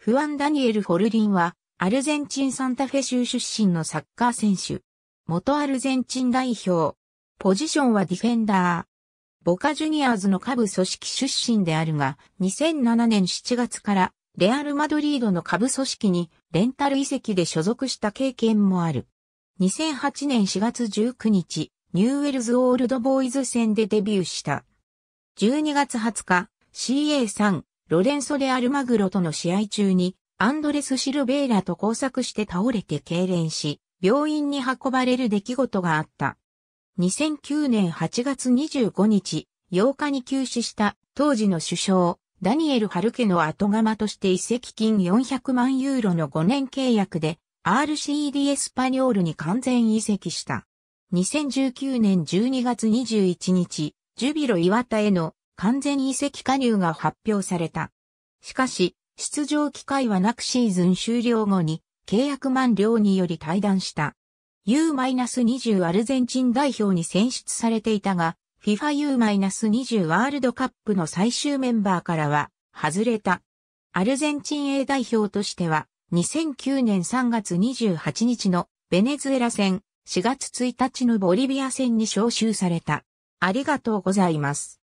フアン・ダニエル・ホルディンは、アルゼンチン・サンタフェ州出身のサッカー選手。元アルゼンチン代表。ポジションはディフェンダー。ボカジュニアーズの下部組織出身であるが、2007年7月からレアル・マドリードの下部組織にレンタル移籍で所属した経験もある。2008年4月19日、ニューウェルズ・オールドボーイズ戦でデビューした。12月20日、CA3 ロレンソ・デ・アルマグロとの試合中に、アンドレス・シルベーラと交錯して倒れて痙攣し、病院に運ばれる出来事があった。2009年8月25日、8日に急死した当時の首相、ダニエル・ハルケの後釜として移籍金400万ユーロの5年契約で RCD エスパニョールに完全移籍した。2019年12月21日、ジュビロ・岩田への完全移籍加入が発表された。しかし、出場機会はなくシーズン終了後に契約満了により退団した。U-20 アルゼンチン代表に選出されていたが、FIFA U-20 ワールドカップの最終メンバーからは外れた。アルゼンチン A 代表としては、2009年3月28日のベネズエラ戦、4月1日のボリビア戦に招集された。ありがとうございます。